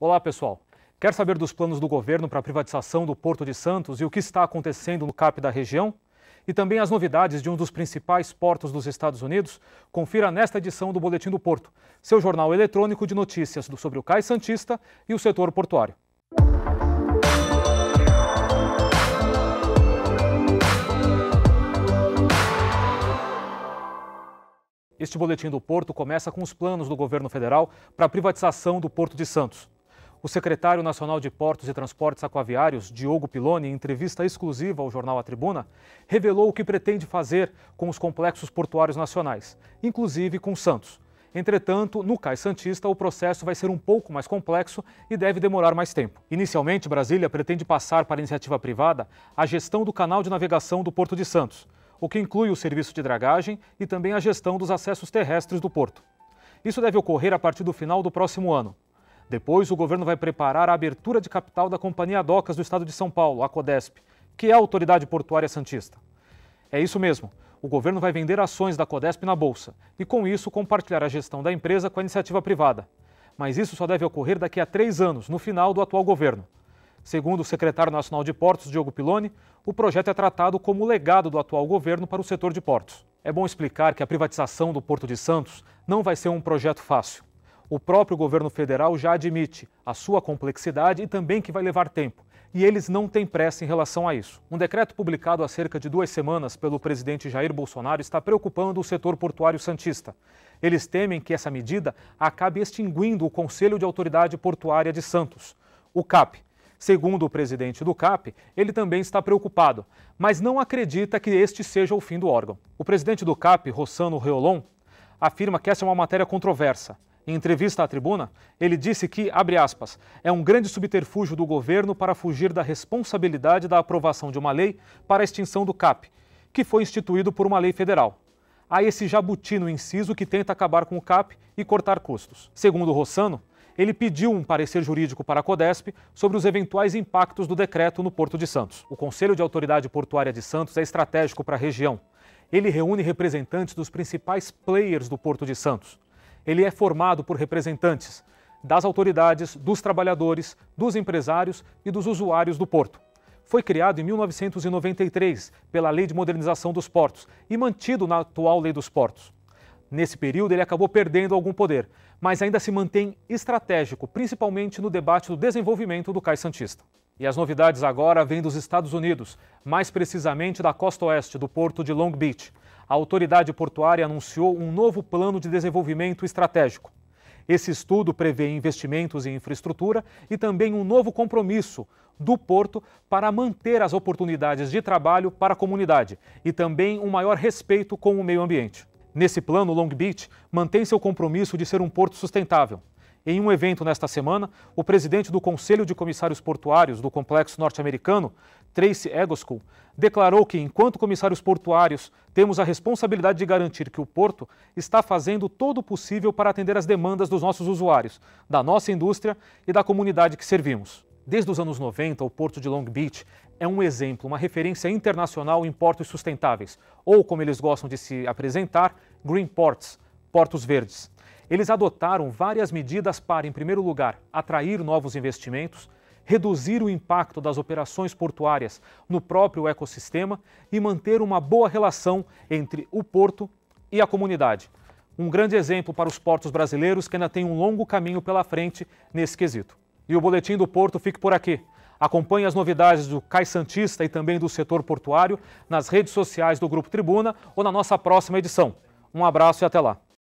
Olá, pessoal. Quer saber dos planos do governo para a privatização do Porto de Santos e o que está acontecendo no CAP da região? E também as novidades de um dos principais portos dos Estados Unidos? Confira nesta edição do Boletim do Porto, seu jornal eletrônico de notícias sobre o Cais Santista e o setor portuário. Este boletim do Porto começa com os planos do governo federal para a privatização do Porto de Santos. O secretário nacional de Portos e Transportes Aquaviários, Diogo Piloni, em entrevista exclusiva ao jornal A Tribuna, revelou o que pretende fazer com os complexos portuários nacionais, inclusive com Santos. Entretanto, no Cais Santista, o processo vai ser um pouco mais complexo e deve demorar mais tempo. Inicialmente, Brasília pretende passar para a iniciativa privada a gestão do canal de navegação do Porto de Santos, o que inclui o serviço de dragagem e também a gestão dos acessos terrestres do porto. Isso deve ocorrer a partir do final do próximo ano. Depois, o governo vai preparar a abertura de capital da Companhia Docas do Estado de São Paulo, a Codesp, que é a autoridade portuária santista. É isso mesmo. O governo vai vender ações da Codesp na bolsa e, com isso, compartilhar a gestão da empresa com a iniciativa privada. Mas isso só deve ocorrer daqui a três anos, no final do atual governo. Segundo o secretário nacional de portos, Diogo Piloni, o projeto é tratado como legado do atual governo para o setor de portos. É bom explicar que a privatização do Porto de Santos não vai ser um projeto fácil. O próprio governo federal já admite a sua complexidade e também que vai levar tempo. E eles não têm pressa em relação a isso. Um decreto publicado há cerca de duas semanas pelo presidente Jair Bolsonaro está preocupando o setor portuário santista. Eles temem que essa medida acabe extinguindo o Conselho de Autoridade Portuária de Santos, o CAP. Segundo o presidente do CAP, ele também está preocupado, mas não acredita que este seja o fim do órgão. O presidente do CAP, Rossano Reolon, afirma que essa é uma matéria controversa em entrevista à tribuna, ele disse que, abre aspas, é um grande subterfúgio do governo para fugir da responsabilidade da aprovação de uma lei para a extinção do CAP, que foi instituído por uma lei federal. Há esse jabuti no inciso que tenta acabar com o CAP e cortar custos. Segundo Rossano, ele pediu um parecer jurídico para a CODESP sobre os eventuais impactos do decreto no Porto de Santos. O Conselho de Autoridade Portuária de Santos é estratégico para a região. Ele reúne representantes dos principais players do Porto de Santos. Ele é formado por representantes das autoridades, dos trabalhadores, dos empresários e dos usuários do porto. Foi criado em 1993 pela Lei de Modernização dos Portos e mantido na atual Lei dos Portos. Nesse período, ele acabou perdendo algum poder, mas ainda se mantém estratégico, principalmente no debate do desenvolvimento do Cais Santista. E as novidades agora vêm dos Estados Unidos, mais precisamente da costa oeste do porto de Long Beach a autoridade portuária anunciou um novo plano de desenvolvimento estratégico. Esse estudo prevê investimentos em infraestrutura e também um novo compromisso do porto para manter as oportunidades de trabalho para a comunidade e também um maior respeito com o meio ambiente. Nesse plano, Long Beach mantém seu compromisso de ser um porto sustentável. Em um evento nesta semana, o presidente do Conselho de Comissários Portuários do Complexo Norte-Americano, Tracy Egoscon, declarou que, enquanto comissários portuários, temos a responsabilidade de garantir que o porto está fazendo todo o possível para atender as demandas dos nossos usuários, da nossa indústria e da comunidade que servimos. Desde os anos 90, o porto de Long Beach é um exemplo, uma referência internacional em portos sustentáveis, ou como eles gostam de se apresentar, green ports, portos verdes. Eles adotaram várias medidas para, em primeiro lugar, atrair novos investimentos, reduzir o impacto das operações portuárias no próprio ecossistema e manter uma boa relação entre o porto e a comunidade. Um grande exemplo para os portos brasileiros que ainda têm um longo caminho pela frente nesse quesito. E o Boletim do Porto fica por aqui. Acompanhe as novidades do Cai Santista e também do setor portuário nas redes sociais do Grupo Tribuna ou na nossa próxima edição. Um abraço e até lá.